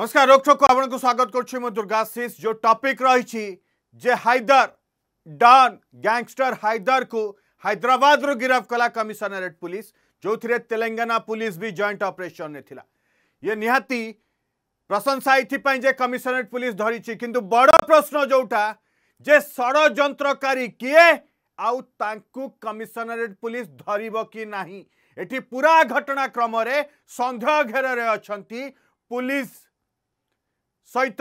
नमस्कार रोक आपण को स्वागत कर दुर्गाशीष जो टॉपिक रही जे हाइदर डन गैंगस्टर हाइदर को हाइद्राबाद रु गिरफ कला कमिशनरेट पुलिस जो थे तेलंगाना पुलिस भी जॉइंट ऑपरेशन ने थिला ये निहाती प्रशंसा ये कमिशनरेट पुलिस धरी कि बड़ प्रश्न जोटा जे षड़ी किए आउ कमिशनरेट पुलिस धरव कि नहीं पूरा घटनाक्रम संदेह घेर अच्छा पुलिस सहित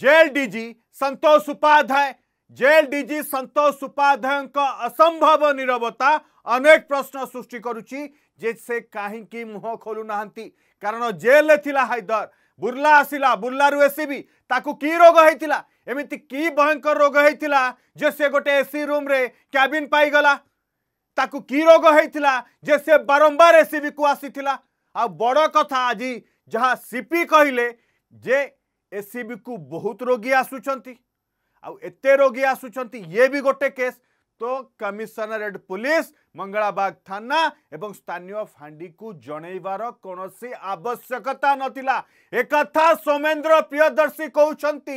जेल डी संतोष उपाध्याय जेल डी संतोष उपाध्याय असंभव निरवता अनेक प्रश्न सृष्टि करुच्ची से कहीं मुह खोलू ना कारण जेल थिला हाइदर बुर्ला आसला बुर्लू एसबी ताकू कि रोग होता एमती कि भयंकर रोग होता जे से गोटे एसी रूम रे कैबिन पाईला कि रोग होता जे से बारंबार एसी को आसी बड़ कथा आज जहाँ सीपी कहले जे एसीबी को बहुत रोगी आसुच्चे रोगी आसुच्च ये भी गोटे केस तो कमिशनरेट पुलिस मंगलाबाग थाना एवं स्थानीय फांडी को जनईबार कौन सी आवश्यकता नाला एक सोमेन्द्र प्रियदर्शी कहते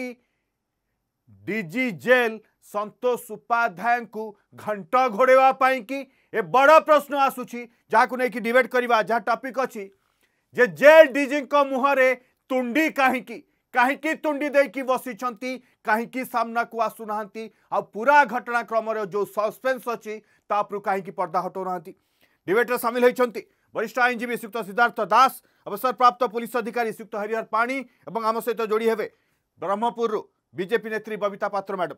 डी जेल संतोष उपाध्याय को घंट घोड़ाई कि बड़ प्रश्न आसूरी जहाँ को लेकिन डिबेट करवा जहाँ टपिक अच्छी जे जेल डी मुहरे तुंडी कहीं कहीं तुंडी कि बसी कहीं सामना को आसुना आ पूरा घटनाक्रम जो सस्पेन्स अच्छी तापुर कहीं पर्दा हटो ना डिबेट्रे सामिल होती वरिष्ठ आईनजीवी श्रीयुक्त सिद्धार्थ दास अवसरप्राप्त पुलिस अधिकारी श्रीयुक्त हरिहर पाणी और आम सहित तो जोड़ी हे ब्रह्मपुरु बीजेपी नेत्री बबिता पात्र मैडम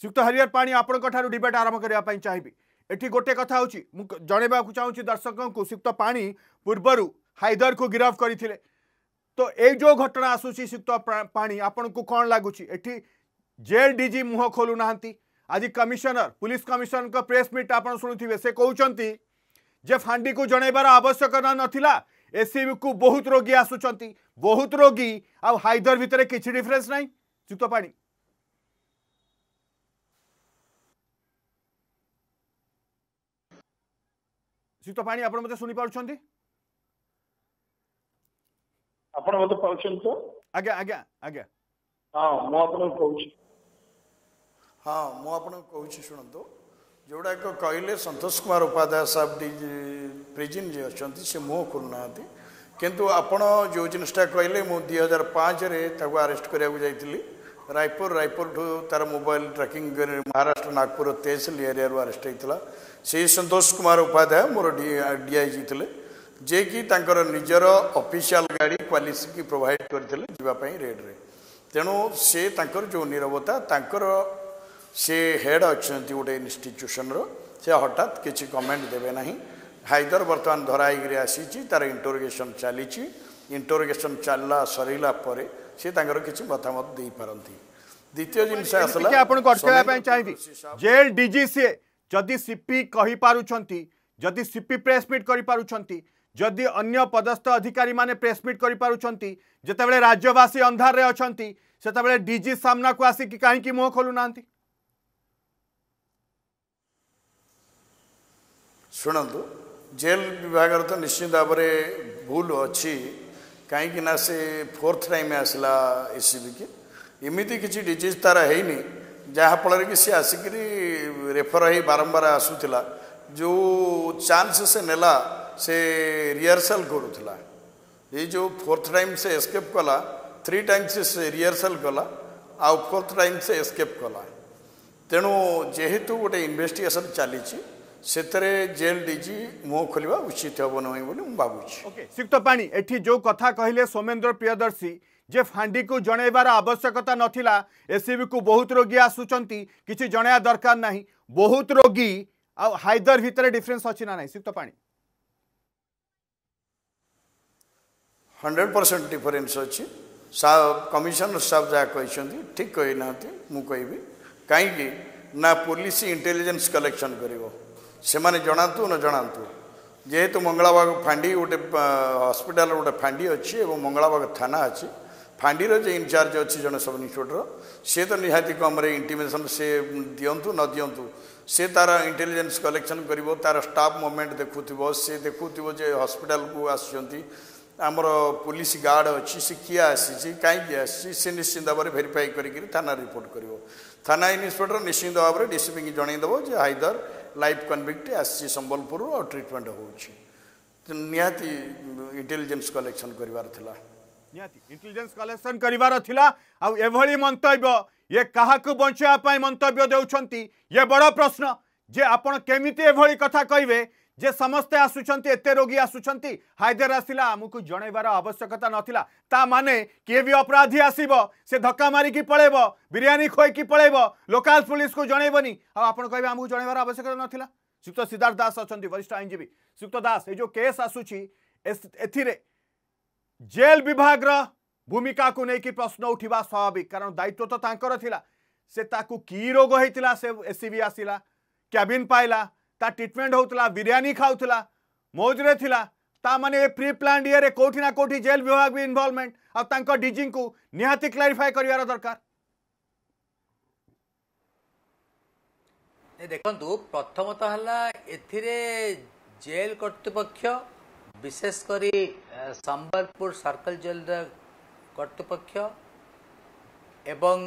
श्रीयुक्त हरिहर पाणी आप डिबेट आरंभ करने चाहिए ଏଠି ଗୋଟେ କଥା ହେଉଛି ମୁଁ ଜଣାଇବାକୁ ଚାହୁଁଛି ଦର୍ଶକଙ୍କୁ ସୁକ୍ତ ପାଣି ପୂର୍ବରୁ ହାଇଦରକୁ ଗିରଫ କରିଥିଲେ तो ये जो घटना आसूसी सुक्त पा आपन कौन लगुच जेल डीजी मुह खोलू ना आज कमिशनर पुलिस कमिशनर का प्रेस मीट आप शुणुवे से कहते जे फांडी को जनइबार आवश्यकता ना एसीबी को बहुत रोगी आसुच्च बहुत रोगी आउ भितर कि डिफरेन्स ना सुक्त पा सुक्त पा आप शुनी पार्टी ଆପଣ ମୋତେ ପାଉଛନ୍ତି ତ ଆଜ୍ଞା ଆଜ୍ଞା ଆଜ୍ଞା ହଁ ମୁଁ ଆପଣଙ୍କୁ କହୁଛି ହଁ ମୁଁ ଆପଣଙ୍କୁ କହୁଛି ଶୁଣନ୍ତୁ ଯେଉଁଗୁଡ଼ାକ କହିଲେ ସନ୍ତୋଷ କୁମାର ଉପାଧ୍ୟାୟ ସାହେବ ପ୍ରିଜିନ୍ ଯିଏ ଅଛନ୍ତି ସେ ମୁହଁ ଖୋଲୁନାହାନ୍ତି କିନ୍ତୁ ଆପଣ ଯେଉଁ ଜିନିଷଟା କହିଲେ ମୁଁ ଦୁଇ ହଜାର ପାଞ୍ଚରେ ତାକୁ ଆରେଷ୍ଟ କରିବାକୁ ଯାଇଥିଲି ରାୟପୁର ରାୟପୁରଠୁ ତାର ମୋବାଇଲ ଟ୍ରାକିଂ ମହାରାଷ୍ଟ୍ର ନାଗପୁର ତେସଲି ଏରିଆରୁ ଆରେଷ୍ଟ ହେଇଥିଲା ସେଇ ସନ୍ତୋଷ କୁମାର ଉପାଧ୍ୟାୟ ମୋର ଡିଆଇଜି ଥିଲେ ଯିଏକି ତାଙ୍କର ନିଜର ଅଫିସିଆଲ୍ ଗାଡ଼ି କ୍ୱାଲିସିକି ପ୍ରୋଭାଇଡ଼ କରିଥିଲେ ଯିବା ପାଇଁ ରେଡ଼୍ରେ ତେଣୁ ସେ ତାଙ୍କର ଯେଉଁ ନିରବତା ତାଙ୍କର ସେ ହେଡ଼୍ ଅଛନ୍ତି ଗୋଟେ ଇନଷ୍ଟିଚ୍ୟୁସନ୍ର ସେ ହଠାତ୍ କିଛି କମେଣ୍ଟ ଦେବେ ନାହିଁ ହାଇଦର ବର୍ତ୍ତମାନ ଧରା ହେଇକିରି ଆସିଛି ତାର ଇଣ୍ଟରୋଗେସନ୍ ଚାଲିଛି ଇଣ୍ଟରୋଗେସନ୍ ଚାଲିଲା ସରିଲା ପରେ ସେ ତାଙ୍କର କିଛି ମତାମତ ଦେଇପାରନ୍ତି ଦ୍ୱିତୀୟ ଜିନିଷ ଆସିଲା ଆପଣଙ୍କୁ ଅଟକାଇବା ପାଇଁ ଚାହିଁବି ଜେଲ୍ ଡିଜି ସିଏ ଯଦି ସିପି କହିପାରୁଛନ୍ତି ଯଦି ସିପି ପ୍ରେସ୍ ମିଟ୍ କରିପାରୁଛନ୍ତି जदि अन्य पदस्थ अधिकारी मैंने प्रेसमिट मीट कर पार्टी राज्यवासी अंधार रे अच्छा सेत सामना को आसिक कहीं मुह खोलूना शुणु जेल विभाग तो निश्चित भाव भूल अच्छी कहीं फोर्थ टाइम आसला एसीबी के एमती किसी डीज तार है जहाँफल कि सी आसिक रेफर ही बारंबार आसूला जो चान्स से नेला से रिहर्सल करूला ये जो फोर्थ टाइम से एस्केप कला थ्री टाइम से रिहर्सल कला आउ फोर्थ टाइम से एस्केप कला तेणु जेहेतु गोटे इनभेटिगेसन चली जेल डीजी मुह खोल उचित हम नुँ भावी एटी जो कथा कहले सोमेन्द्र प्रियदर्शी जे फांडी को जनइबार आवश्यकता नाला एसीबी को बहुत रोगी आसुंच किसी जनवा दरकार ना बहुत रोगी आ हाइदर भितर डिफरेन्स अच्छी ना ना सुक्त पानी ହଣ୍ଡ୍ରେଡ଼ ପରସେଣ୍ଟ ଡିଫରେନ୍ସ ଅଛି କମିଶନର ସାହେବ ଯାହା କହିଛନ୍ତି ଠିକ୍ କହିନାହାନ୍ତି ମୁଁ କହିବି କାହିଁକି ନା ପୋଲିସ ଇଣ୍ଟେଲିଜେନ୍ସ କଲେକ୍ସନ୍ କରିବ ସେମାନେ ଜଣାନ୍ତୁ ନ ଜଣାନ୍ତୁ ଯେହେତୁ ମଙ୍ଗଳାବାଗ ଫାଣ୍ଡି ଗୋଟେ ହସ୍ପିଟାଲର ଗୋଟେ ଫାଣ୍ଡି ଅଛି ଏବଂ ମଙ୍ଗଳାବାଗ ଥାନା ଅଛି ଫାଣ୍ଡିର ଯେ ଇନଚାର୍ଜ ଅଛି ଜଣେ ସବ୍ ଇନ୍ଷ୍ଟିଚ୍ୟୁଟ୍ର ସେ ତ ନିହାତି କମ୍ରେ ଇଣ୍ଟିମେସନ୍ ସେ ଦିଅନ୍ତୁ ନ ଦିଅନ୍ତୁ ସେ ତା'ର ଇଣ୍ଟେଲିଜେନ୍ସ କଲେକ୍ସନ୍ କରିବ ତା'ର ଷ୍ଟାଫ୍ ମୁଭମେଣ୍ଟ ଦେଖୁଥିବ ସେ ଦେଖୁଥିବ ଯେ ହସ୍ପିଟାଲକୁ ଆସୁଛନ୍ତି ଆମର ପୋଲିସ ଗାର୍ଡ଼ ଅଛି ସେ କିଏ ଆସିଛି କାହିଁକି ଆସିଛି ସେ ନିଶ୍ଚିତ ଭାବରେ ଭେରିଫାଇ କରିକିରି ଥାନାରେ ରିପୋର୍ଟ କରିବ ଥାନା ଇନ୍ସପେକ୍ଟର ନିଶ୍ଚିତ ଭାବରେ ଡିସିପିକି ଜଣାଇଦେବ ଯେ ହାଇଦର ଲାଇଫ୍ କନଭିକ୍ଟ ଆସିଛି ସମ୍ବଲପୁରରୁ ଆଉ ଟ୍ରିଟମେଣ୍ଟ ହେଉଛି ନିହାତି ଇଣ୍ଟେଲିଜେନ୍ସ କଲେକ୍ସନ୍ କରିବାର ଥିଲା ନିହାତି ଇଣ୍ଟେଲିଜେନ୍ସ କଲେକ୍ସନ୍ କରିବାର ଥିଲା ଆଉ ଏଭଳି ମନ୍ତବ୍ୟ ଇଏ କାହାକୁ ବଞ୍ଚାଇବା ପାଇଁ ମନ୍ତବ୍ୟ ଦେଉଛନ୍ତି ଇଏ ବଡ଼ ପ୍ରଶ୍ନ ଯେ ଆପଣ କେମିତି ଏଭଳି କଥା କହିବେ जे समस्ते आसुच्चे रोगी आसुच्च हायदर आसला आमको जनइबार आवश्यकता नाला ता माने किए भी अपराधी आसब से धक्का मारिकी पलैब बिरीयी खोक पलैब लोकाल पुलिस को जनइबनी आपड़ कह आमको जनइबार आवश्यकता नाला श्रीयुक्त सिद्धार्थ दास अच्छा वरिष्ठ आईनजीवी श्रीयुक्त दास ये जो केस आसुची ए जेल विभाग भूमिका को लेकिन प्रश्न उठवा स्वाभाविक कारण दायित्व तो ताकर से ताकू की रोग होता से एसी आसला क्याबिन पाइला ତା ଟ୍ରିଟମେଣ୍ଟ ହେଉଥିଲା ବିରିୟାନୀ ଖାଉଥିଲା ମୌଜରେ ଥିଲା ତାମାନେ ଏ ପ୍ରି ପ୍ଲାନ୍ ଇଏରେ କେଉଁଠି ନା କେଉଁଠି ଜେଲ୍ ବିଭାଗ ବି ଇନଭଲ୍ଭମେଣ୍ଟ ଆଉ ତାଙ୍କ ଡିଜିଙ୍କୁ ନିହାତି କ୍ଲାରିଫାଏ କରିବାର ଦରକାର ଦେଖନ୍ତୁ ପ୍ରଥମତଃ ହେଲା ଏଥିରେ ଜେଲ୍ କର୍ତ୍ତୃପକ୍ଷ ବିଶେଷ କରି ସମ୍ବଲପୁର ସର୍କଲ ଜେଲ୍ର କର୍ତ୍ତୃପକ୍ଷ ଏବଂ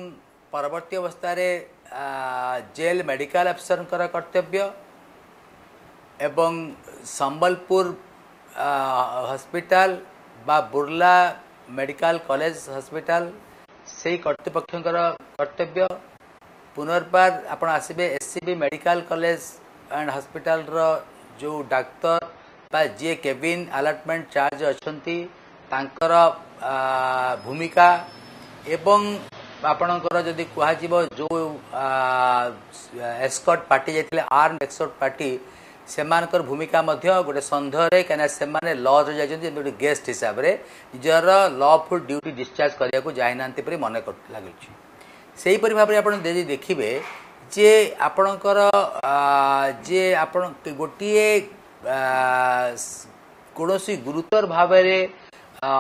ପରବର୍ତ୍ତୀ ଅବସ୍ଥାରେ ଜେଲ୍ ମେଡ଼ିକାଲ ଅଫିସରଙ୍କର କର୍ତ୍ତବ୍ୟ এবং ସମ୍ବଲପୁର ହସ୍ପିଟାଲ ବା ବୁର୍ଲା ମେଡ଼ିକାଲ କଲେଜ ହସ୍ପିଟାଲ ସେଇ କର୍ତ୍ତୃପକ୍ଷଙ୍କର କର୍ତ୍ତବ୍ୟ ପୁନର୍ବାର ଆପଣ ଆସିବେ S C B medical college and ହସ୍ପିଟାଲର ଯେଉଁ ଡାକ୍ତର ବା ଯିଏ କେବିନ୍ ଆଲଟମେଣ୍ଟ ଚାର୍ଜ ଅଛନ୍ତି ତାଙ୍କର ଭୂମିକା ଏବଂ ଆପଣଙ୍କର ଯଦି କୁହାଯିବ ଯେଉଁ ଏସ୍କଟ୍ ପାର୍ଟି ଯାଇଥିଲେ ଆର୍ମ ଏକ୍ସକଟ୍ ପାର୍ଟି ସେମାନଙ୍କର ଭୂମିକା ମଧ୍ୟ ଗୋଟେ ସନ୍ଦେହରେ କାହିଁକିନା ସେମାନେ ଲଜ୍ରେ ଯାଇଛନ୍ତି ଯେମିତି ଗୋଟେ ଗେଷ୍ଟ ହିସାବରେ ନିଜର ଲଫୁଲ୍ ଡ୍ୟୁଟି ଡିସ୍ଚାର୍ଜ କରିବାକୁ ଯାଇନାହାନ୍ତି ପରି ମନେ ଲାଗୁଛି ସେହିପରି ଭାବରେ ଆପଣ ଯଦି ଦେଖିବେ ଯେ ଆପଣଙ୍କର ଯେ ଆପଣ ଗୋଟିଏ କୌଣସି ଗୁରୁତର ଭାବରେ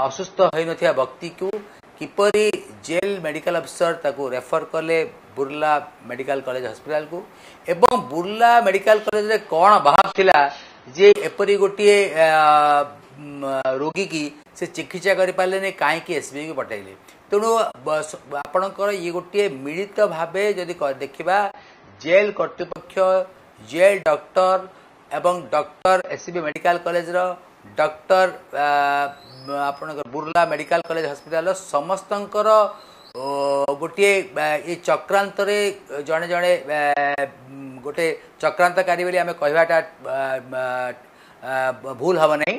ଅସୁସ୍ଥ ହୋଇନଥିବା ବ୍ୟକ୍ତିକୁ କିପରି ଜେଲ୍ ମେଡ଼ିକାଲ ଅଫିସର ତାକୁ ରେଫର କଲେ ବୁର୍ଲା ମେଡ଼ିକାଲ କଲେଜ ହସ୍ପିଟାଲକୁ ଏବଂ ବୁର୍ଲା ମେଡ଼ିକାଲ କଲେଜରେ କ'ଣ ଭାବ ଥିଲା ଯେ ଏପରି ଗୋଟିଏ ରୋଗୀକି ସେ ଚିକିତ୍ସା କରିପାରିଲେନି କାହିଁକି ଏସ୍ବିଆଇକୁ ପଠାଇଲେ ତେଣୁ ଆପଣଙ୍କର ଇଏ ଗୋଟିଏ ମିଳିତ ଭାବେ ଯଦି ଦେଖିବା ଜେଲ୍ କର୍ତ୍ତୃପକ୍ଷ ଜେଲ୍ ଡକ୍ଟର ଏବଂ ଡକ୍ଟର ଏସ୍ସିବି ମେଡ଼ିକାଲ କଲେଜର ଡକ୍ଟର ଆପଣଙ୍କର ବୁର୍ଲା ମେଡ଼ିକାଲ କଲେଜ ହସ୍ପିଟାଲର ସମସ୍ତଙ୍କର ଗୋଟିଏ ଏ ଚକ୍ରାନ୍ତରେ ଜଣେ ଜଣେ ଗୋଟେ ଚକ୍ରାନ୍ତକାରୀ ବୋଲି ଆମେ କହିବାଟା ଭୁଲ ହେବ ନାହିଁ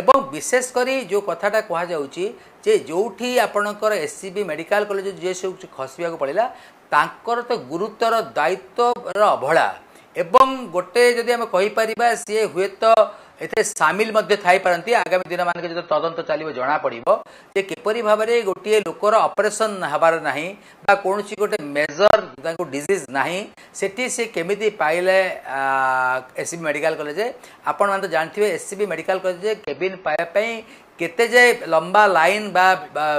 ଏବଂ ବିଶେଷ କରି ଯେଉଁ କଥାଟା କୁହାଯାଉଛି ଯେ ଯେଉଁଠି ଆପଣଙ୍କର S C B medical college ଯିଏ ସବୁ ଖସିବାକୁ ପଡ଼ିଲା ତାଙ୍କର ତ ଗୁରୁତର ଦାୟିତ୍ୱର ଅବହେଳା ଏବଂ ଗୋଟେ ଯଦି ଆମେ କହିପାରିବା ସିଏ ହୁଏତ ଏଥିରେ ସାମିଲ ମଧ୍ୟ ଥାଇପାରନ୍ତି ଆଗାମୀ ଦିନମାନଙ୍କରେ ଯେତେବେଳେ ତଦନ୍ତ ଚାଲିବ ଜଣାପଡ଼ିବ ଯେ କିପରି ଭାବରେ ଗୋଟିଏ ଲୋକର ଅପରେସନ୍ ହେବାର ନାହିଁ ବା କୌଣସି ଗୋଟେ ମେଜର ତାଙ୍କୁ ଡିଜିଜ୍ ନାହିଁ ସେଠି ସେ କେମିତି ପାଇଲେ ଏସ୍ସିବି ମେଡ଼ିକାଲ କଲେଜ ଆପଣମାନେ ତ ଜାଣିଥିବେ ଏସ୍ସିବି ମେଡ଼ିକାଲ କଲେଜ କେବିନ୍ ପାଇବା ପାଇଁ কেতে যে লম্বা লাইন বা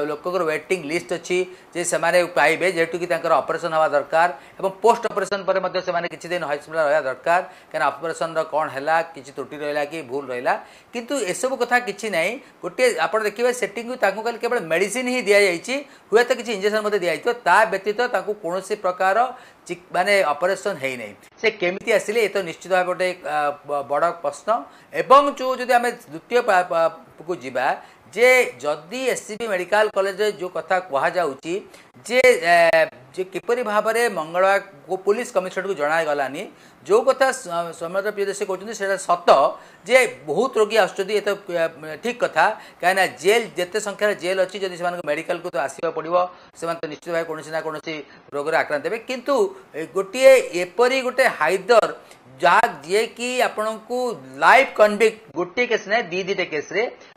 লোকর ওয়েটিং লিষ্ট অছি যে সেমানে পাইবে যেহেতু কি তাঁর অপরেসন হওয়া দরকার এবং পোস্ট অপরেসন পরে মধ্যে সেমানে কিছু দিন হসপিটাল রহবা দরকার কেন অপরেসনর কোণ হেলা কিছু ত্রুটি রহিলা কি ভুল রহিলা কিন্তু এসব কথা কিছু নাই গোটিয়ে আপনার দেখবে সেটিং তাঁকু খালি কেবল মেডিসিন হি দিয়াযাইছি হুয়েত কিছু ইঞ্জেকশন মধ্যে দিয়াযাইথিব তা ব্যতীত তাঁকু কোণী প্রকার ମାନେ ଅପରେସନ୍ ହେଇନାହିଁ ସେ କେମିତି ଆସିଲେ ଏ ତ ନିଶ୍ଚିତ ଭାବେ ଗୋଟେ ବଡ଼ ପ୍ରଶ୍ନ ଏବଂ ଯେଉଁ ଯଦି ଆମେ ଦ୍ୱିତୀୟ କୁ ଯିବା ଯେ ଯଦି ଏସ୍ ସି ବି ମେଡ଼ିକାଲ କଲେଜରେ ଯେଉଁ କଥା କୁହାଯାଉଛି ଯେ ଯେ କିପରି ଭାବରେ ମଙ୍ଗଳବାର ପୋଲିସ କମିଶନରକୁ ଜଣାଗଲାନି ଯେଉଁ କଥା ସୌମ୍ୟତ ପ୍ରିୟଦେଶୀ କହୁଛନ୍ତି ସେଇଟା ସତ ଯେ ବହୁତ ରୋଗୀ ଆସୁଛନ୍ତି ଏ ତ ଠିକ୍ କଥା କାହିଁକିନା ଜେଲ୍ ଯେତେ ସଂଖ୍ୟାରେ ଜେଲ୍ ଅଛି ଯଦି ସେମାନଙ୍କୁ ମେଡ଼ିକାଲକୁ ତ ଆସିବାକୁ ପଡ଼ିବ ସେମାନେ ତ ନିଶ୍ଚିତ ଭାବେ କୌଣସି ନା କୌଣସି ରୋଗରେ ଆକ୍ରାନ୍ତ ହେବେ କିନ୍ତୁ ଗୋଟିଏ ଏପରି ଗୋଟେ ହାଇଦର ଯାହା ଯିଏକି ଆପଣଙ୍କୁ ଲାଇଫ୍ କନଭିକ୍ଟ ଗୋଟିଏ କେସ୍ ନାହିଁ ଦୁଇ ଦୁଇଟା କେସ୍ରେ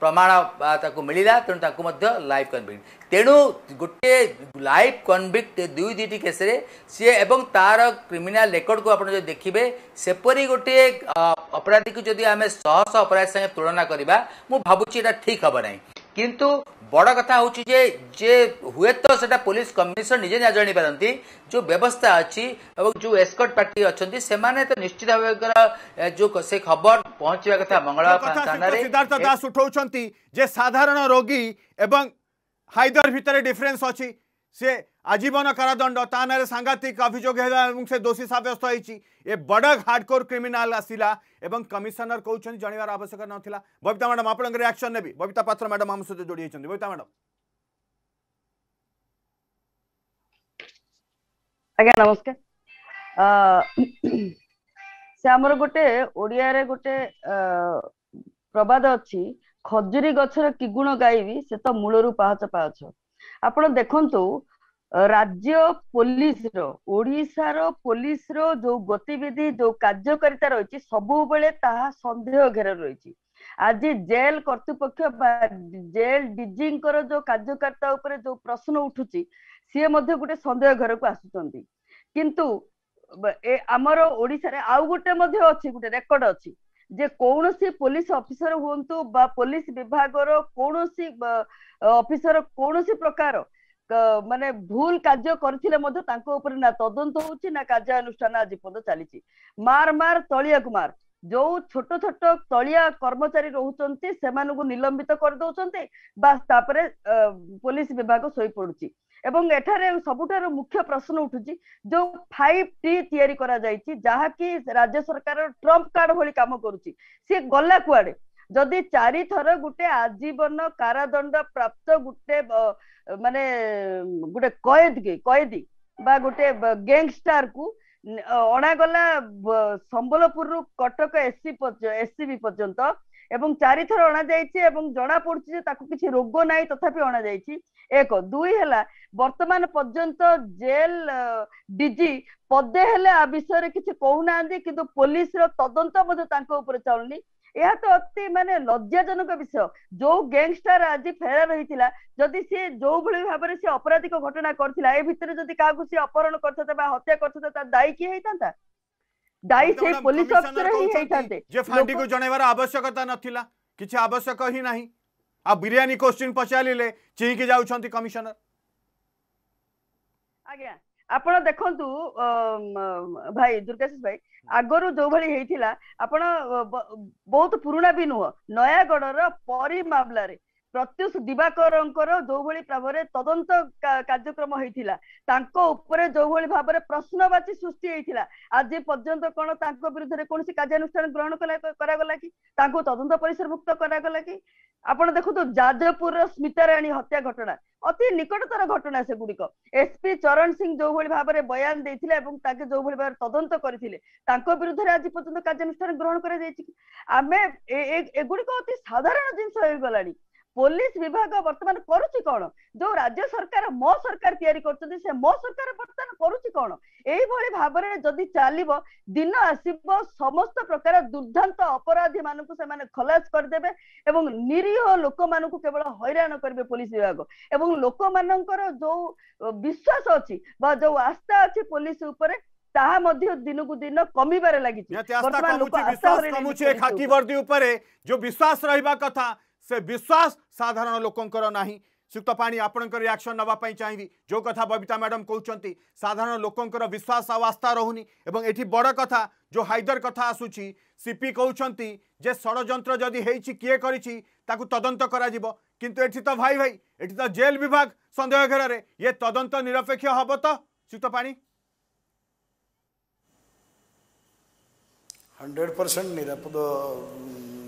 প্রমাণ তাকে মিলা তেমন তাকে লাইফ কনভিক্ট তেণু গোটে লাইফ কনভিক্ট দুই দুইটি কেসরে সি এবং তার ক্রিমিনাল রেকর্ডকে আপনার যদি দেখবে সেপরি গোটিয়ে অপরাধীকে যদি আমি শহ শহ অপরাধী সাথে তুলনা করা মু ভাবুছি এটা ঠিক হব না কিন্তু বড় কথা হচ্ছে যে যে হুয়েত সেটা পুলিশ কমিশন নিজে না জাঁপারতি যে ব্যবস্থা অছি এবং যে এসকর্ট পার্টি অনেক সেমানে তো নিশ্চিত ভাবে সে খবর পৌঁছবা কথা মঙ্গল থানায় সিদ্ধার্থ দাস উঠাউছেন যে সাধারণ রোগী এবং হায়দর ভিতরে ডিফরেন্স অছি সে আজীবন কারাদণ্ড তা নাঁরে সাংঘাতিক অভিযোগ হল এবং সে দোষী সাব্যস্ত হয়েছি এ বড় হার্ডকোর ক্রিমিনাল আসিলা এবং কমিশনার কৌন জনবার আবশ্যক নথিলা ববিতা ম্যাডাম আপনার রিয়াকশন নেবি ববিতা পাত্র ম্যাডাম আমার সহ যোড়ি হয়েছেন ববিতা ম্যাডাম আজ্ঞা নমস্কার ସେ ଆମର ଗୋଟେ ଓଡ଼ିଆରେ ଗୋଟେ ପ୍ରବାଦ ଅଛି ଖଜୁରୀ ଗଛର କି ଗୁଣ ଗାଇବି ସେ ତ ମୂଳରୁ ପାହାଚ ପାହାଚ ଆପଣ ଦେଖନ୍ତୁ ରାଜ୍ୟ ପୋଲିସର ଓଡିଶାର ପୋଲିସର ଯୋଉ ଗତିବିଧି ଯୋଉ କାର୍ଯ୍ୟକାରିତା ରହିଛି ସବୁବେଳେ ତାହା ସନ୍ଦେହ ଘେର ରହିଛି ଆଜି ଜେଲ କର୍ତ୍ତୃପକ୍ଷ ବା ଜେଲ ଡିଜିଙ୍କର ଯୋଉ କାର୍ଯ୍ୟକାରିତା ଉପରେ ଯୋଉ ପ୍ରଶ୍ନ ଉଠୁଛି ସିଏ ମଧ୍ୟ ଗୋଟେ ସନ୍ଦେହ ଘେରକୁ ଆସୁଛନ୍ତି କିନ୍ତୁ ଏ ଆମର ଓଡିଶାରେ ଆଉ ଗୋଟେ ମଧ୍ୟ ଅଛି ଗୋଟେ ରେକର୍ଡ ଅଛି ଯେ କୌଣସି ପୋଲିସ ଅଫିସର ହୁଅନ୍ତୁ ବା ପୋଲିସ ବିଭାଗର କୌଣସି ଅଫିସର କୌଣସି ପ୍ରକାର ମାନେ ଭୁଲ କାର୍ଯ୍ୟ କରିଥିଲେ ମଧ୍ୟ ତାଙ୍କ ଉପରେ ନା ତଦନ୍ତ ହଉଛି ନା କାର୍ଯ୍ୟାନୁଷ୍ଠାନ ଆଜି ପର୍ଯ୍ୟନ୍ତ ଚାଲିଛି ମାର ମାର ତଳିଆକୁ ମାର ଯୋଉ ଛୋଟ ଛୋଟ ତଳିଆ କର୍ମଚାରୀ ରହୁଛନ୍ତି ସେମାନଙ୍କୁ ନିଲମ୍ବିତ କରିଦଉଛନ୍ତି ବାସ୍ ତାପରେ ପୋଲିସ ବିଭାଗ ଶୋଇପଡୁଛି ଏବଂ ଏଠାରେ ସବୁଠାରୁ ମୁଖ୍ୟ ପ୍ରଶ୍ନ ଉଠୁଛି ଯୋଉ ଫାଇଭ ଟି ତିଆରି କରାଯାଇଛି ଯାହାକି ରାଜ୍ୟ ସରକାର ଟ୍ରମ୍ପ କାର୍ଡ ଭଳି କାମ କରୁଛି ସିଏ ଗଲା କୁଆଡେ ଯଦି ଚାରିଥର ଗୋଟେ ଆଜୀବନ କାରାଦଣ୍ଡ ପ୍ରାପ୍ତ ଗୋଟେ ମାନେ ଗୋଟେ କଏଦୀ କଏଦୀ ବା ଗୋଟେ କୁ ଅଣାଗଲା ସମ୍ବଲପୁରରୁ କଟକ ଏସସି ଏସସିବି ପର୍ଯ୍ୟନ୍ତ ଏବଂ ଚାରିଥର ଅଣାଯାଇଛି ଏବଂ ଜଣାପଡୁଛି ଯେ ତାକୁ କିଛି ରୋଗ ନାହିଁ ତଥାପି ଅଣାଯାଇଛି ଏକ ଦୁଇ ହେଲା ବର୍ତ୍ତମାନ ପର୍ଯ୍ୟନ୍ତ ଜେଲ ଡିଜି ପଦେ ହେଲେ ଆ ବିଷୟରେ କିଛି କହୁନାହାନ୍ତି କିନ୍ତୁ ପୋଲିସର ତଦନ୍ତ ମଧ୍ୟ ତାଙ୍କ ଉପରେ ଚାଲୁନି ଏହା ତ ଅତି ମାନେ ଲଜ୍ଜାଜନକ ବିଷୟ ଯୋଉ ଗ୍ୟାଙ୍ଗଷ୍ଟର ଆଜି ଫେରାର ହେଇଥିଲା ଯଦି ସିଏ ଯୋଉଭଳି ଭାବରେ ସେ ଅପରାଧିକ ଘଟଣା କରିଥିଲା ଏ ଭିତରେ ଯଦି କାହାକୁ ସିଏ ଅପହରଣ କରିଥାନ୍ତା ବା ହତ୍ୟା କରିଥାନ୍ତା ତା ଦାୟୀ କିଏ ହେଇଥାନ୍ତା ଦାୟୀ ସେ ପୋଲିସ ଅଫିସର ହିଁ ହେଇଥାନ୍ତେ ଯେ ଫାଣ୍ଡିକୁ ଜଣେଇବାର ଆବଶ୍ୟକତା ନଥିଲା କିଛି ଆବଶ୍ୟକ ହିଁ ନାହିଁ ଆଉ ବିରିୟାନୀ କୋଶ୍ଚିନ୍ ପଚାରିଲେ ଚିହିଁକି ଯାଉଛନ୍ତି କମିଶନର ଆଜ୍ଞା ଆପଣ ଦେଖନ୍ତୁ ଭାଇ ଦୁର୍ଗାଶିଷ ଭାଇ ଆଗରୁ ଯୋଉଭଳି ହେଇଥିଲା ଆପଣ ବହୁତ ପୁରୁଣା ବି ନୁହଁ ନୟାଗଡର ପରୀ ମାମଲାରେ ପ୍ରତ୍ୟୁଷ ଦିବାକରଙ୍କର ଯୋଉଭଳି ଭାବରେ ତଦନ୍ତ କାର୍ଯ୍ୟକ୍ରମ ହେଇଥିଲା ତାଙ୍କ ଉପରେ ଯୋଉଭଳି ଭାବରେ ପ୍ରଶ୍ନବାଚୀ ସୃଷ୍ଟି ହେଇଥିଲା ଆଜି ପର୍ଯ୍ୟନ୍ତ କଣ ତାଙ୍କ ବିରୁଦ୍ଧରେ କୌଣସି କାର୍ଯ୍ୟାନୁଷ୍ଠାନ ଗ୍ରହଣ କରାଗଲା କି ତାଙ୍କୁ ତଦନ୍ତ ପରିସରଭୁକ୍ତ କରାଗଲା କି ଆପଣ ଦେଖନ୍ତୁ ଯାଜପୁରର ସ୍ମିତାରାଣୀ ହତ୍ୟା ଘଟଣା ଅତି ନିକଟତର ଘଟଣା ସେଗୁଡିକ ଏସପି ଚରଣ ସିଂ ଯୋଉଭଳି ଭାବରେ ବୟାନ ଦେଇଥିଲେ ଏବଂ ତାଙ୍କେ ଯୋଉଭଳି ଭାବରେ ତଦନ୍ତ କରିଥିଲେ ତାଙ୍କ ବିରୁଦ୍ଧରେ ଆଜି ପର୍ଯ୍ୟନ୍ତ କାର୍ଯ୍ୟାନୁଷ୍ଠାନ ଗ୍ରହଣ କରାଯାଇଛି ଆମେ ଏଗୁଡିକ ଅତି ସାଧାରଣ ଜିନିଷ ହେଇଗଲାଣି ପୋଲିସ ବିଭାଗ ବର୍ତ୍ତମାନ କରୁଛି କଣ ଯୋଉ ରାଜ୍ୟ ସରକାର ମୋ ସରକାର ତିଆରି କରୁଛନ୍ତି ସେ ମୋ ସରକାର ବର୍ତ୍ତମାନ କରୁଛି କଣ ଏଇଭଳି ଭାବରେ ଯଦି ଚାଲିବ ଦିନ ଆସିବ ସମସ୍ତ ପ୍ରକାର ଦୁର୍ଦ୍ଧାନ୍ତ ଅପରାଧୀ ମାନଙ୍କୁ ସେମାନେ ଖଲାସ କରିଦେବେ ଏବଂ ନିରୀହ ଲୋକମାନଙ୍କୁ କେବଳ ହଇରାଣ କରିବେ ପୋଲିସ ବିଭାଗ ଏବଂ ଲୋକମାନଙ୍କର ଯୋଉ ବିଶ୍ୱାସ ଅଛି ବା ଯୋଉ ଆସ୍ଥା ଅଛି ପୋଲିସ ଉପରେ ତାହା ମଧ୍ୟ ଦିନକୁ ଦିନ କମିବାରେ ଲାଗିଛି ଖାକି ବର୍ଦ୍ଦି ଉପରେ ଯୋଉ ବିଶ୍ୱାସ ରହିବା କଥା से विश्वास साधारण लोकर ना श्रीयुक्त पाणी आपणकर रियाक्शन नापी चाहिए जो कथा बबिता मैडम कहते साधारण लोकर विश्वास आस्था रोनी एटी बड़ कथा जो हाइदर कथा आसूची सीपी कहते जे षड़ जदि किए कर तदंत कर किंतु एटी तो भाई भाई एटी तो जेल विभाग सन्देह घेर में ये तदंत निरपेक्ष हम तो सुक्त पाणी हंड्रेड परसेंट निरापद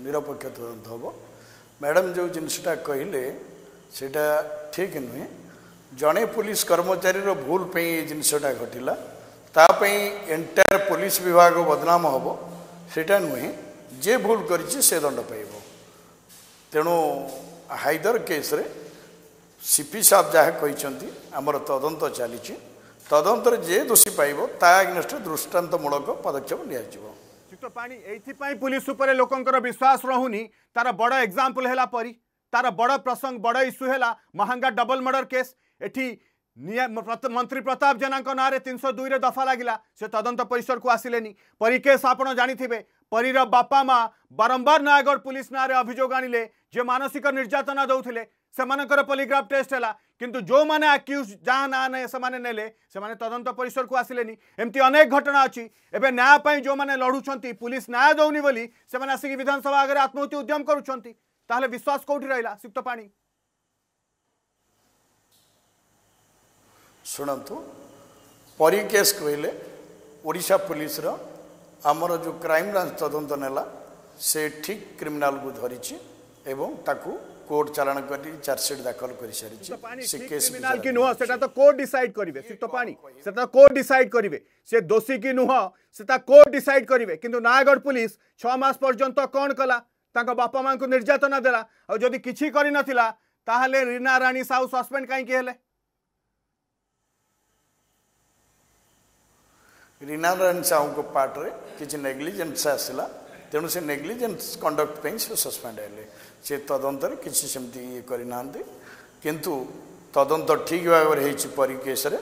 निरपेक्ष तदंत हम ମ୍ୟାଡ଼ାମ୍ ଯେଉଁ ଜିନିଷଟା କହିଲେ ସେଇଟା ଠିକ୍ ନୁହେଁ ଜଣେ ପୋଲିସ କର୍ମଚାରୀର ଭୁଲ ପାଇଁ ଏ ଜିନିଷଟା ଘଟିଲା ତା ପାଇଁ ଏଣ୍ଟାୟାର ପୋଲିସ ବିଭାଗ ବଦନାମ ହେବ ସେଇଟା ନୁହେଁ ଯିଏ ଭୁଲ କରିଛି ସେ ଦଣ୍ଡ ପାଇବ ତେଣୁ ହାଇଦର କେସ୍ରେ ସିପି ସାହେବ ଯାହା କହିଛନ୍ତି ଆମର ତଦନ୍ତ ଚାଲିଛି ତଦନ୍ତରେ ଯିଏ ଦୋଷୀ ପାଇବ ତା ଏଗନେଷ୍ଟରେ ଦୃଷ୍ଟାନ୍ତମୂଳକ ପଦକ୍ଷେପ ନିଆଯିବ ଚିତ୍ରପାଣି ଏଇଥିପାଇଁ ପୁଲିସ ଉପରେ ଲୋକଙ୍କର ବିଶ୍ୱାସ ରହୁନି ତାର ବଡ଼ ଏକ୍ଜାମ୍ପଲ୍ ହେଲା ପରି ତାର ବଡ଼ ପ୍ରସଙ୍ଗ ବଡ଼ ଇସ୍ୟୁ ହେଲା ମହାଙ୍ଗା ଡବଲ ମର୍ଡର କେସ୍ ଏଠି ମନ୍ତ୍ରୀ ପ୍ରତାପ ଜେନାଙ୍କ ନାଁରେ ତିନିଶହ ଦୁଇରେ ଦଫା ଲାଗିଲା ସେ ତଦନ୍ତ ପରିସରକୁ ଆସିଲେନି ପରୀ କେସ୍ ଆପଣ ଜାଣିଥିବେ ପରୀର ବାପା ମା ବାରମ୍ବାର ନୟାଗଡ଼ ପୁଲିସ ନାଁରେ ଅଭିଯୋଗ ଆଣିଲେ ଯେ ମାନସିକ ନିର୍ଯାତନା ଦେଉଥିଲେ ସେମାନଙ୍କର ପଲିଗ୍ରାଫ ଟେଷ୍ଟ ହେଲା କିନ୍ତୁ ଯେଉଁମାନେ ଆକ୍ୟୁଜ୍ ଯାହା ନାଁ ସେମାନେ ନେଲେ ସେମାନେ ତଦନ୍ତ ପରିସରକୁ ଆସିଲେନି ଏମିତି ଅନେକ ଘଟଣା ଅଛି ଏବେ ନ୍ୟାୟ ପାଇଁ ଯେଉଁମାନେ ଲଢ଼ୁଛନ୍ତି ପୁଲିସ ନ୍ୟାୟ ଦେଉନି ବୋଲି ସେମାନେ ଆସିକି ବିଧାନସଭା ଆଗରେ ଆତ୍ମହତ୍ୟା ଉଦ୍ୟମ କରୁଛନ୍ତି ତାହେଲେ ବିଶ୍ୱାସ କେଉଁଠି ରହିଲା ସିକ୍ତ ପାଣି ଶୁଣନ୍ତୁ ପରି କେସ୍ କହିଲେ ଓଡ଼ିଶା ପୋଲିସର ଆମର ଯେଉଁ କ୍ରାଇମବ୍ରାଞ୍ଚ ତଦନ୍ତ ନେଲା ସେ ଠିକ୍ କ୍ରିମିନାଲକୁ ଧରିଛି कोर्ट चालान कर चार्जशीट दाखल कर सारी कि नुह तो तो से कोर्ट डिसाइड करेंगे सीत पाणी से कोर्ट डिसाइड करेंगे सी दोषी कि नुह से कोर्ट डिसाइड करेंगे कि नयगढ़ पुलिस छस पर्यंत कौन कला बापा माँ को निर्यातना दे आदि किसी रीना राणी साहू सस्पेड कहीं रीना राणी साहू को पार्ट्रे कि नेग्लीजेन्स आसला तेणु से नेग्लीजेन्स कंडक्ट सस्पेंड है ସେ ତଦନ୍ତରେ କିଛି ସେମିତି ଇଏ କରିନାହାନ୍ତି କିନ୍ତୁ ତଦନ୍ତ ଠିକ୍ ଭାବରେ ହେଇଛି ପରୀ କେସରେ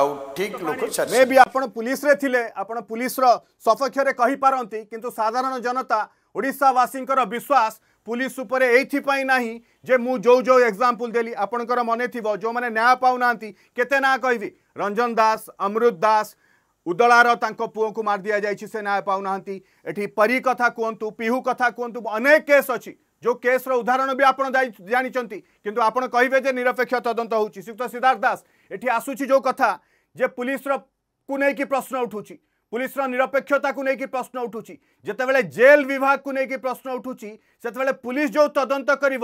ଆଉ ଠିକ୍ ଲୋକ ମେ ବି ଆପଣ ପୁଲିସରେ ଥିଲେ ଆପଣ ପୁଲିସର ସପକ୍ଷରେ କହିପାରନ୍ତି କିନ୍ତୁ ସାଧାରଣ ଜନତା ଓଡ଼ିଶାବାସୀଙ୍କର ବିଶ୍ୱାସ পুলিশ উপরে এইপাই না যে মু যে যে এক্সাম্পল দেলি আপনার মনে থাকবে যে ন্যায় পাও না কেতে না কবি রঞ্জন দাস অমৃত দাস উদলার তাঁক পুঁকু মারি দিয়া যাই সে ন্যায় পাও না এটি পরি কথা কুহতু পিহু কথা কুহতু অনেক কেস অনেক जो केस्र उदाहरण भी आप जानते कि आप कहे निरपेक्ष तदंत हो होयुक्त सिद्धार्थ दास ये आसूसी जो कथा जे पुलिस को लेकिन प्रश्न उठू पुलिस निरपेक्षता को लेकिन प्रश्न उठू जितेबले जेल विभाग को लेकिन प्रश्न उठू से पुलिस जो तदंत कर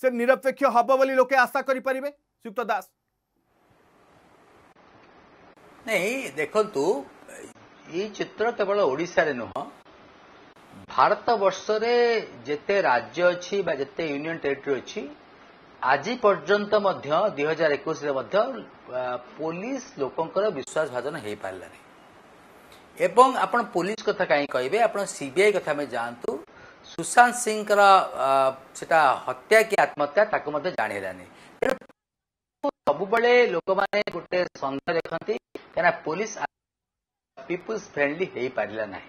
से निरपेक्ष हम बोली लोक आशा करें संयुक्त दास नहीं देखु ये चित्र केवल ओडार नुह ଭାରତବର୍ଷରେ ଯେତେ ରାଜ୍ୟ ଅଛି ବା ଯେତେ ୟୁନିୟନ୍ ଟେରିଟୋରୀ ଅଛି ଆଜି ପର୍ଯ୍ୟନ୍ତ ମଧ୍ୟ ଦୁଇ ହଜାର ଏକୋଇଶରେ ମଧ୍ୟ ପୋଲିସ ଲୋକଙ୍କର ବିଶ୍ୱାସଭାଜନ ହେଇପାରିଲାନି ଏବଂ ଆପଣ ପୋଲିସ କଥା କାହିଁକି କହିବେ ଆପଣ ସିବିଆଇ କଥା ଆମେ ଯାଆନ୍ତୁ ସୁଶାନ୍ତ ସିଂଙ୍କର ସେଟା ହତ୍ୟା କି ଆତ୍ମହତ୍ୟା ତାକୁ ମଧ୍ୟ ଜାଣି ହେଲାନି ତେଣୁ ସବୁବେଳେ ଲୋକମାନେ ଗୋଟେ ସନ୍ଦେହ ଦେଖନ୍ତି କାହିଁକିନା ପୋଲିସ ପିପୁଲ୍ସ ଫ୍ରେଣ୍ଡଲି ହେଇପାରିଲା ନାହିଁ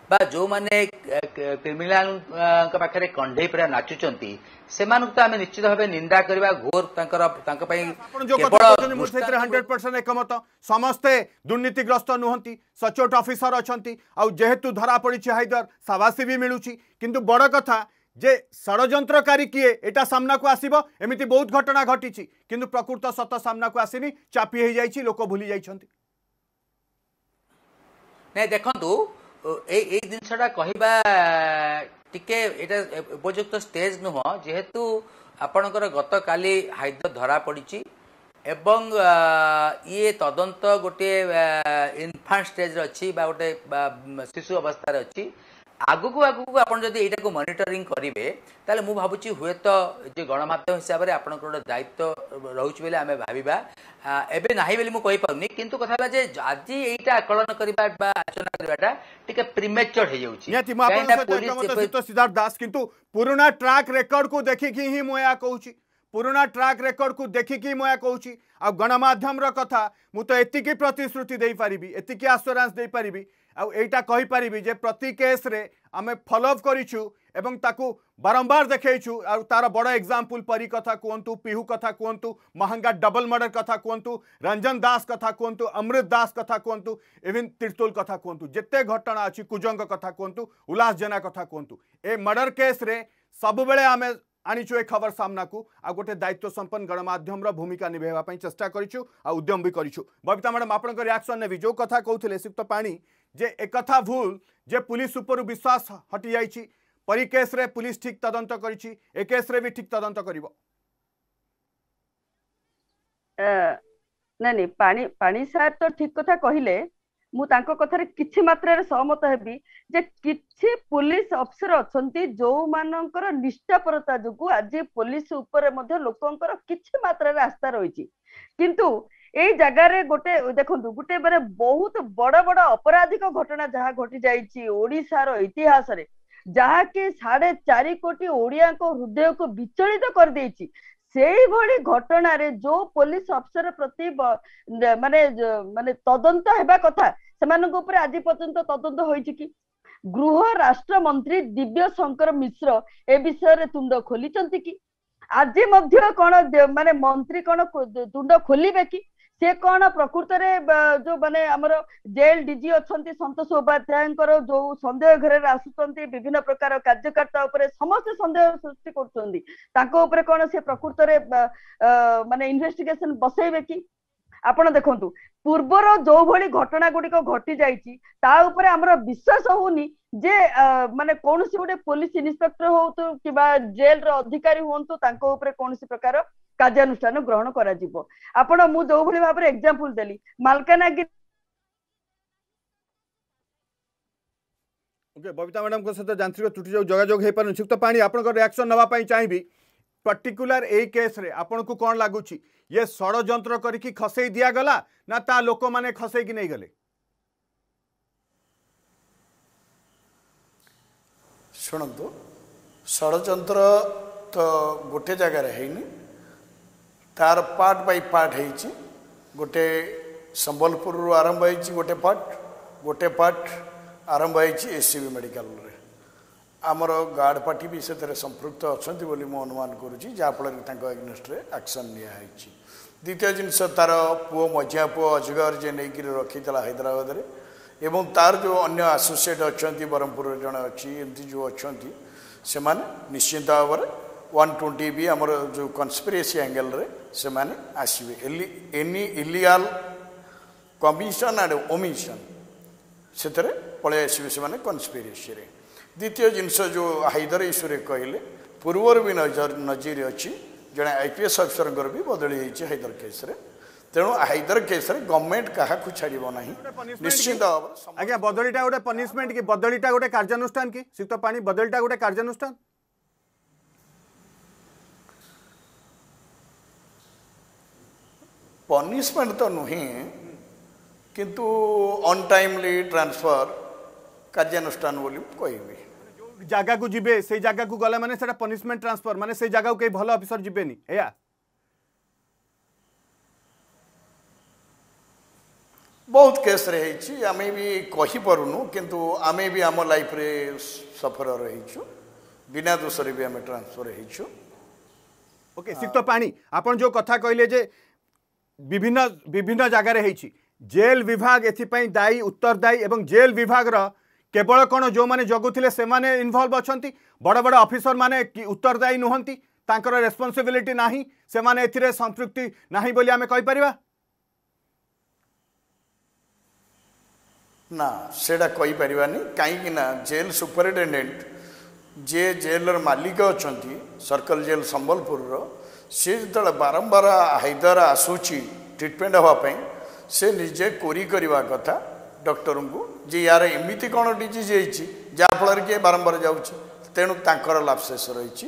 ବା ଯେଉଁମାନେ କ୍ରିମିନାଲ ପାଖରେ କଣ୍ଢେଇ ପୁରା ନାଚୁଛନ୍ତି ସେମାନଙ୍କୁ ତ ଆମେ ନିଶ୍ଚିତ ଭାବେ ନିନ୍ଦା କରିବା ଘୋର ତାଙ୍କର ତାଙ୍କ ପାଇଁ ମୁଁ ସେଥିରେ ହଣ୍ଡ୍ରେଡ୍ ପରସେଣ୍ଟ ଏକମତ ସମସ୍ତେ ଦୁର୍ନୀତିଗ୍ରସ୍ତ ନୁହନ୍ତି ସଚୋଟ ଅଫିସର ଅଛନ୍ତି ଆଉ ଯେହେତୁ ଧରା ପଡ଼ିଛି ହାଇଦର ସାବାସୀ ବି ମିଳୁଛି କିନ୍ତୁ ବଡ଼ କଥା ଯେ ଷଡ଼ଯନ୍ତ୍ରକାରୀ କିଏ ଏଇଟା ସାମ୍ନାକୁ ଆସିବ ଏମିତି ବହୁତ ଘଟଣା ଘଟିଛି କିନ୍ତୁ ପ୍ରକୃତ ସତ ସାମ୍ନାକୁ ଆସିନି ଚାପି ହେଇଯାଇଛି ଲୋକ ଭୁଲି ଯାଇଛନ୍ତି ନାଇଁ ଦେଖନ୍ତୁ এই জিনিসটা কহবা টিকে এটা উপযুক্ত স্টেজ নুহ যেহেতু আপনার গতকালি হাইদ ধরা পড়ছি এবং ইয়ে তদন্ত গোটিয়ে ইনফান্ট স্টেজ অ বা গোটে শিশু অবস্থায় অনেক ଆଗକୁ ଆଗକୁ ଆପଣ ଯଦି ଏଇଟାକୁ ମନିଟରିଂ କରିବେ ତାହେଲେ ମୁଁ ଭାବୁଛି ହୁଏତ ଯେ ଗଣମାଧ୍ୟମ ହିସାବରେ ଆପଣଙ୍କର ଗୋଟେ ଦାୟିତ୍ୱ ରହୁଛି ବୋଲି ଆମେ ଭାବିବା ଏବେ ନାହିଁ ବୋଲି ମୁଁ କହିପାରୁନି କିନ୍ତୁ କଥା ହେଲା ଯେ ଆଜି ଏଇଟା ଆକଳନ କରିବା ବା ଆଲୋଚନା କରିବାଟା ଟିକେ ପ୍ରିମେଚର୍ ହେଇଯାଉଛି ସିଦ୍ଧାର୍ଥ ଦାସ କିନ୍ତୁ ପୁରୁଣା ଟ୍ରାକ୍ ରେକର୍ଡକୁ ଦେଖିକି ହିଁ ମୁଁ ଏହା କହୁଛି ପୁରୁଣା ଟ୍ରାକ୍ ରେକର୍ଡକୁ ଦେଖିକି ମୁଁ ଏହା କହୁଛି ଆଉ ଗଣମାଧ୍ୟମର କଥା ମୁଁ ତ ଏତିକି ପ୍ରତିଶ୍ରୁତି ଦେଇପାରିବି ଏତିକି ଆଶ୍ୟୁରାନ୍ସ ଦେଇପାରିବି आईटा कहीपरि जे प्रति केस्रे आम फलोअप करूँ ताकू बारंबार देखु तार बड़ एक्जामपल परी कथा कहतु पिहू कथा कहतु महांगा डबल मर्डर कथा कहतु रंजन दास कथा कहतु अमृत दास कथा कहतु इवन तीर्तोल कथा कहतु जिते घटना अच्छी कुजंग कथा कहतु उल्लास जेना कथा कहतु ए मर्डर केस्रे सबुबले आम आनीचु ए खबर सामना को आ गोटे दायित्व संपन्न गणमाध्यम भूमिका निभावाई चेस्टा करूँ उद्यम भी करूँ बबिता मैडम आपण रियाक्शन ने जो कथ कहते श्रीक्त पाणी যে একথা ভুল যে পুলিশ উপর বিশ্বাস হটি যাই পরী কেস্রে পুলিশ ঠিক তদন্ত করেছি এ কেস্রে বি ঠিক তদন্ত করিব ନାଇଁ ନାଇଁ ପାଣି ପାଣି ସାର୍ ତ ଠିକ କଥା କହିଲେ ମୁଁ ତାଙ୍କ କଥାରେ କିଛି ମାତ୍ରାରେ ସହମତ ହେବି ଯେ କିଛି ପୁଲିସ ଅଫିସର ଅଛନ୍ତି ଯୋଉମାନଙ୍କର ନିଷ୍ଠାପରତା ଯୋଗୁ ଆଜି ପୋଲିସ ଉପରେ ମଧ୍ୟ ଲୋକଙ୍କର କିଛି ମାତ୍ରାରେ ଆସ୍ଥା ରହିଛି କିନ୍ତୁ ଏଇ ଜାଗାରେ ଗୋଟେ ଦେଖନ୍ତୁ ଗୋଟେ ମାନେ ବହୁତ ବଡ ବଡ ଅପରାଧିକ ଘଟଣା ଯାହା ଘଟି ଯାଇଛି ଓଡିଶାର ଇତିହାସରେ ଯାହାକି ସାଢେ ଚାରି କୋଟି ଓଡିଆଙ୍କ ହୃଦୟକୁ ବିଚଳିତ କରିଦେଇଛି ସେଇଭଳି ଘଟଣାରେ ଯୋଉ ପୋଲିସ ଅଫିସର ପ୍ରତି ମାନେ ମାନେ ତଦନ୍ତ ହେବା କଥା ସେମାନଙ୍କ ଉପରେ ଆଜି ପର୍ଯ୍ୟନ୍ତ ତଦନ୍ତ ହୋଇଛି କି ଗୃହ ରାଷ୍ଟ୍ରମନ୍ତ୍ରୀ ଦିବ୍ୟ ଶଙ୍କର ମିଶ୍ର ଏ ବିଷୟରେ ତୁଣ୍ଡ ଖୋଲିଛନ୍ତି କି ଆଜି ମଧ୍ୟ କଣ ମାନେ ମନ୍ତ୍ରୀ କଣ ତୁଣ୍ଡ ଖୋଲିବେ କି ସେ କଣ ପ୍ରକୃତରେ ଯୋଉ ମାନେ ଆମର ଜେଲ ଡିଜି ଅଛନ୍ତି ସନ୍ତୋଷ ଉପାଧ୍ୟାୟଙ୍କର ଯୋଉ ସନ୍ଦେହ ଘରେ ଆସୁଛନ୍ତି ବିଭିନ୍ନ ପ୍ରକାର କାର୍ଯ୍ୟକର୍ତ୍ତା ଉପରେ ସମସ୍ତେ ସନ୍ଦେହ ସୃଷ୍ଟି କରୁଛନ୍ତି ତାଙ୍କ ଉପରେ କଣ ସେ ପ୍ରକୃତରେ ମାନେ ଇନଭେଷ୍ଟିଗେସନ ବସେଇବେ କି ଆପଣ ଦେଖନ୍ତୁ ପୂର୍ବର ଯୋଉଭଳି ଘଟଣା ଗୁଡିକ ଘଟି ଯାଇଛି ତା ଉପରେ ଆମର ବିଶ୍ୱାସ ହଉନି ଯେ ମାନେ କୌଣସି ଗୋଟେ ପୋଲିସ ଇନ୍ସପେକ୍ଟର ହଉ କିମ୍ବା ଜେଲର ଅଧିକାରୀ ହୁଅନ୍ତୁ ତାଙ୍କ ଉପରେ କୌଣସି ପ୍ରକାର କାର୍ଯ୍ୟାନୁଷ୍ଠାନ ଗ୍ରହଣ କରାଯିବ ଆପଣ ମୁଁ ଯୋଉଭଳି ଭାବରେ ଏକ୍ଜାମ୍ପଲ ଦେଲି ମାଲକାନଗିରି ଓକେ ବବିତା ମ୍ୟାଡ଼ାମଙ୍କ ସହିତ ଯାନ୍ତ୍ରିକ ତ୍ରୁଟି ଯୋଗୁଁ ଯୋଗାଯୋଗ ହୋଇପାରୁନି ଶ୍ରୀଯୁକ୍ତ ପାଣି ଆପଣଙ୍କ ରିଆକ୍ସନ୍ ନେବା ପାଇଁ ଚାହିଁବି ପର୍ଟିକୁଲାର ଏଇ କେସ୍ରେ ଆପଣଙ୍କୁ କ'ଣ ଲାଗୁଛି ଇଏ ଷଡ଼ଯନ୍ତ୍ର କରିକି ଖସେଇ ଦିଆଗଲା ନା ତା ଲୋକମାନେ ଖସେଇକି ନେଇଗଲେ ଶୁଣନ୍ତୁ ଷଡ଼ଯନ୍ତ୍ର ତ ଗୋଟେ ଜାଗାରେ ହେଇନି ତାର ପାର୍ଟ ବାଇ ପାର୍ଟ ହେଇଛି ଗୋଟେ ସମ୍ବଲପୁରରୁ ଆରମ୍ଭ ହେଇଛି ଗୋଟେ ପାର୍ଟ ଗୋଟେ ପାର୍ଟ ଆରମ୍ଭ ହେଇଛି ଏସ୍ସିବି ମେଡ଼ିକାଲରେ ଆମର ଗାର୍ଡ଼ ପାର୍ଟି ବି ସେଥିରେ ସମ୍ପୃକ୍ତ ଅଛନ୍ତି ବୋଲି ମୁଁ ଅନୁମାନ କରୁଛି ଯାହାଫଳରେ ତାଙ୍କ ଏଗନେଷ୍ଟରେ ଆକ୍ସନ୍ ନିଆହେଇଛି ଦ୍ୱିତୀୟ ଜିନିଷ ତାର ପୁଅ ମଝିଆ ପୁଅ ଅଜଗର ଯିଏ ନେଇକିରି ରଖିଥିଲା ହାଇଦ୍ରାବାଦରେ ଏବଂ ତାର ଯେଉଁ ଅନ୍ୟ ଆସୋସିଏଟ୍ ଅଛନ୍ତି ବ୍ରହ୍ମପୁରରେ ଜଣେ ଅଛି ଏମିତି ଯେଉଁ ଅଛନ୍ତି ସେମାନେ ନିଶ୍ଚିନ୍ତ ଭାବରେ वन ट्वेंटी भी आम जो कन्सपिरेसी आंगेल से माने एनी इलियाल कमिशन एंड ओमिशन से पलै आसबे कन्सपिरेसी द्वितीय जिनस जो हाइदर इश्यू कहले पूर्वर भी नजर नजर अच्छी जड़े आईपीएस अफिसर भी बदली होती हाइदर केस रे तेणु हाइदर केस रे गवर्नमेंट क्या छाड़ब ना निश्चित आज्ञा बदलीटा गोटे पनिशमेंट कि बदलीटा गोटे कार्यानुष्ठान कि सीत पा बदलीटा गोटे कार्यानुष्ठान पनिशमेंट तो नुहे किंतु अन टाइमली ट्रांसफर कार्यानुष्ठान कह जगह को जी से जगह को गले मैंने पनिशमेंट ट्रांसफर मैंने से जगह कहीं भल अफिसर जी या बहुत केस रे आम भी कही पारू किंतु आमे भी आम लाइफ रे सफर रही छु बिना दोष रे भी आम ट्रांसफर हो ओके सिक्त पानी आपन जो कथा कहले বিভিন্ন বিভিন্ন জায়গার হয়েছি জেল বিভাগ এথিপাই দায়ী উত্তরদায়ী এবং জেল বিভাগর কেবল কোণ যে জগুলে সে ইনভলভ অনেক বড় বড় অফিসর মানে উত্তরদায়ী নুহতি তাঁর রেসপন্সিবিলিটি না সে এর সম্পৃক্তি না বলে আমি কইপার না সেটা কইপারানি কী না জেল সুপরিটেডেট যে জেলর মালিক অনেক সর্কল জেল সম্বলপুরর ସେ ଯେତେବେଳେ ବାରମ୍ବାର ହାଇଦର ଆସୁଛି ଟ୍ରିଟମେଣ୍ଟ ହେବା ପାଇଁ ସେ ନିଜେ କୋରି କରିବା କଥା ଡକ୍ଟରଙ୍କୁ ଯେ ୟାର ଏମିତି କ'ଣ ଡିଜିଜ୍ ହେଇଛି ଯାହାଫଳରେ କି ବାରମ୍ବାର ଯାଉଛି ତେଣୁ ତାଙ୍କର ଲାପସେସ୍ ରହିଛି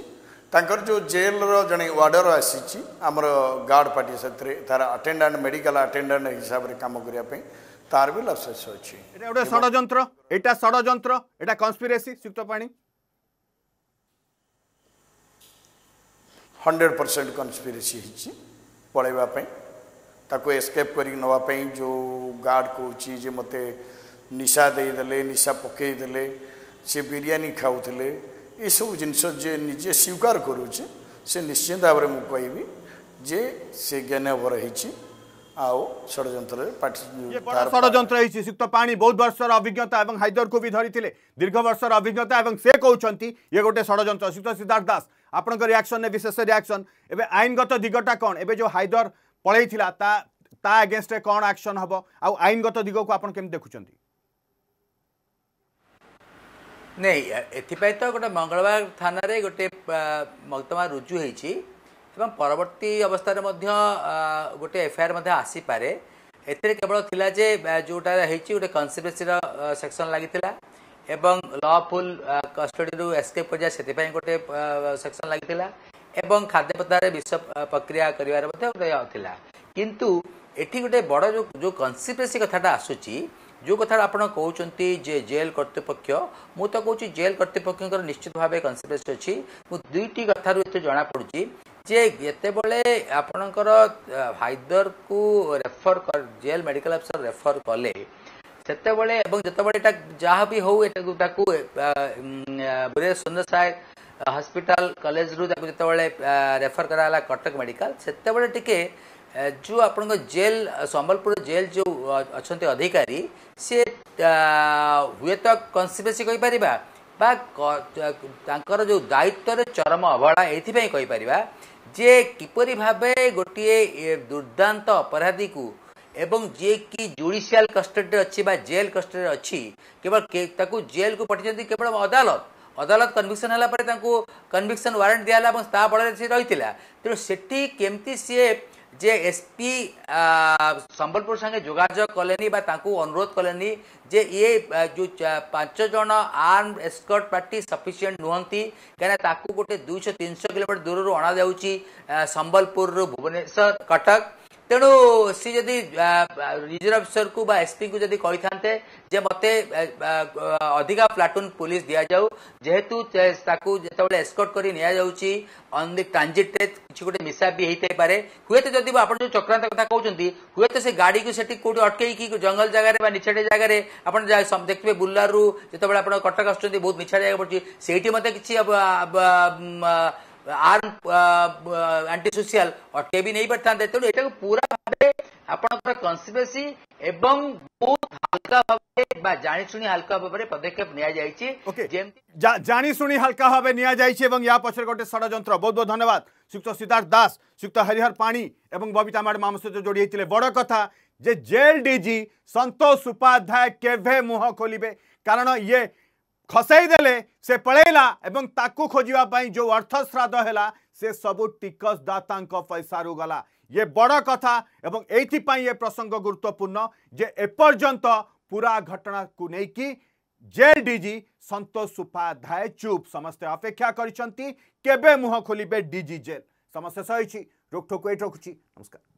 ତାଙ୍କର ଯେଉଁ ଜେଲ୍ର ଜଣେ ୱାର୍ଡ଼ର ଆସିଛି ଆମର ଗାର୍ଡ଼ ପାର୍ଟି ସେଥିରେ ତା'ର ଆଟେଣ୍ଡାଣ୍ଟ ମେଡ଼ିକାଲ ଆଟେଣ୍ଡାଣ୍ଟ ହିସାବରେ କାମ କରିବା ପାଇଁ ତାର ବି ଲାପସେସ୍ ଅଛି ଏଇଟା ଗୋଟେ ଷଡ଼ଯନ୍ତ୍ର ଏଇଟା ଷଡ଼ଯନ୍ତ୍ର ଏଇଟା କନ୍ସପିରେସି ସୁକ୍ତ ପାଣି हंड्रेड परसेंट कन्स्पिरेसी पलैवापी एस्केप कर नापी जो गार्ड कौच मत निशा देदे निशा पकईदे सी बिरीयी खाऊ सब जिनस निजे स्वीकार करूचे से निश्चिंत भाव में कह जे से ज्ञानवर है षड़ पा बहुत वर्ष अभिज्ञता और हाइदर को भी धरी थे दीर्घ वर्ष अभिज्ञता और से कहते ये गोटे षड़ सुक्त सिद्धार्थ दास আপনার রিয়াকশন বিশেষ রিয়াকশন এবে আইনগত দিগটা কম এবে যে হায়দর পলাই তা তা এগেনস্টে কম আকশন হব আইনগত দিগক আপনার কেমি দেখুম ନାଇଁ ଏଥିପାଇଁ ତ ଗୋଟେ ମଙ୍ଗଳବାର ଥାନାରେ ଗୋଟେ ମକଦ୍ଦମା ରୁଜୁ ହେଇଛି ଏବଂ ପରବର୍ତ୍ତୀ ଅବସ୍ଥାରେ ମଧ୍ୟ ଗୋଟେ ଏଫଆଇଆର୍ ମଧ୍ୟ ଆସିପାରେ ଏଥିରେ କେବଳ ଥିଲା ଯେ ଯେଉଁଟା ହେଇଛି ଗୋଟେ କନ୍ସିପେସିର ସେକ୍ସନ୍ ଲାଗିଥିଲା এবং ଲଫୁଲ କଷ୍ଟଡିରୁ ଏସ୍କେପ୍ କରିବା ସେଥିପାଇଁ ଗୋଟେ ସେକ୍ସନ୍ ଲାଗିଥିଲା ଏବଂ ଖାଦ୍ୟପଦାର୍ଥରେ ବିଷ ପ୍ରକ୍ରିୟା କରିବାର ମଧ୍ୟ ଦେୟ ଥିଲା କିନ୍ତୁ ଏଠି ଗୋଟେ ବଡ଼ ଯେଉଁ ଯେଉଁ କନ୍ସିପେସି କଥାଟା ଆସୁଛି ଯେଉଁ କଥାଟା ଆପଣ କହୁଛନ୍ତି ଯେ ଜେଲ୍ କର୍ତ୍ତୃପକ୍ଷ ମୁଁ ତ କହୁଛି ଜେଲ୍ କର୍ତ୍ତୃପକ୍ଷଙ୍କର ନିଶ୍ଚିତ ଭାବେ କନ୍ସିପେସି ଅଛି ମୁଁ ଦୁଇଟି କଥାରୁ ଏତେ ଜଣାପଡ଼ୁଛି ଯେ ଯେତେବେଳେ ଆପଣଙ୍କର ହାଇଦରକୁ refer jail medical officer refer କଲେ ସେତେବେଳେ ଏବଂ ଯେତେବେଳେ ଏଇଟା ଯାହା ବି ହଉ ଏଟାକୁ ତାକୁ ବୀରେନ୍ଦ୍ର ସୁନ୍ଦର ସାଏ ହସ୍ପିଟାଲ କଲେଜରୁ ତାକୁ ଯେତେବେଳେ ରେଫର କରାଗଲା କଟକ ମେଡ଼ିକାଲ ସେତେବେଳେ ଟିକେ ଯେଉଁ ଆପଣଙ୍କ ଜେଲ୍ ସମ୍ବଲପୁର ଜେଲ୍ ଯେଉଁ ଅଛନ୍ତି ଅଧିକାରୀ ସିଏ ହୁଏତ କନ୍ସିପେସି କହିପାରିବା ବା ତାଙ୍କର ଯେଉଁ ଦାୟିତ୍ୱରେ ଚରମ ଅବହେଳା ଏଇଥିପାଇଁ କହିପାରିବା ଯେ କିପରି ଭାବେ ଗୋଟିଏ ଦୁର୍ଦ୍ଦାନ୍ତ ଅପରାଧୀକୁ এবং যিয়েকি জুডিସିଆଲ କଷ୍ଟଡିରେ ଅଛି ବା ଜେଲ୍ କଷ୍ଟଡିରେ ଅଛି କେବଳ ତାକୁ ଜେଲ୍କୁ ପଠାଇଛନ୍ତି କେବଳ ଅଦାଲତ ଅଦାଲତ କନଭିକ୍ସନ୍ ହେଲା ପରେ ତାଙ୍କୁ କନଭିକ୍ସନ୍ ୱାରେଣ୍ଟ ଦିଆହେଲା ଏବଂ ତା ବଳରେ ସେ ରହିଥିଲା ତେଣୁ ସେଠି କେମିତି ସିଏ ଯେ ଏସ୍ପି ସମ୍ବଲପୁର ସାଙ୍ଗେ ଯୋଗାଯୋଗ କଲେନି ବା ତାଙ୍କୁ ଅନୁରୋଧ କଲେନି ଯେ ଇଏ ଯେଉଁ ପାଞ୍ଚ ଜଣ ଆର୍ମ ଏସ୍କର୍ଟ ପାର୍ଟି ସଫିସିଏଣ୍ଟ ନୁହନ୍ତି କାହିଁକିନା ତାକୁ ଗୋଟେ ଦୁଇଶହ ତିନିଶହ କିଲୋମିଟର ଦୂରରୁ ଅଣାଯାଉଛି ସମ୍ବଲପୁରରୁ ଭୁବନେଶ୍ୱର କଟକ ତେଣୁ ସେ ଯଦି ରିଜର୍ଭେସରକୁ ବା ଏସ୍ପିଙ୍କୁ ଯଦି କହିଥାନ୍ତେ ଯେ ମୋତେ ଅଧିକା ପ୍ଲାଟୁନ୍ ପୋଲିସ ଦିଆଯାଉ ଯେହେତୁ ତାକୁ ଯେତେବେଳେ ଏସ୍କଟ କରି ନିଆଯାଉଛି ଅନ୍ ଦି ଟ୍ରାଞ୍ଜିଟ୍ରେ କିଛି ଗୋଟେ ମିଶା ବି ହେଇଥାଇପାରେ ହୁଏତ ଯଦି ଆପଣ ଯେଉଁ ଚକ୍ରାନ୍ତ କଥା କହୁଛନ୍ତି ହୁଏତ ସେ ଗାଡ଼ିକୁ ସେଠି କୋଉଠି ଅଟକେଇକି ଜଙ୍ଗଲ ଜାଗାରେ ବା ନିଛାଟିଆ ଜାଗାରେ ଆପଣ ଦେଖିବେ ବୁର୍ଲାରୁ ଯେତେବେଳେ ଆପଣ କଟକ ଆସୁଛନ୍ତି ବହୁତ ନିଛାଟିଆ ଜାଗା ପଡ଼ୁଛି ସେଇଠି ମୋତେ କିଛି आर्म आंटी सोशियाल अटे भी नहीं पारिता तेनाली पूरा भाव कन्सपेसी बहुत हल्का भाव जाशुनी हाल्का भाव में पदक्षेप जाशु हाल्का भाव निया गोटे षड़ बहुत बहुत धन्यवाद सुक्त सिद्धार्थ दास सुक्त हरिहर पाणी और बबिता मैडम आम सहित जोड़ी होते बड़ कथा जे जेल डी सतोष उपाध्याय के मुह खोलें कारण ये खसईदेले से पलैला खोजापी जो अर्थश्राद्ध है से सबू टिकसदाता पैसा गला ये बड़ कथा एवं ये ये प्रसंग गुरुत्वपूर्ण जे एपर्तंत पूरा घटना को लेकिन जेल डी संतोष सुफा धाय चुप समस्ते अपेक्षा करह खोलि डी जेल समस्या सही रोकठोक ये रखुच्छी नमस्कार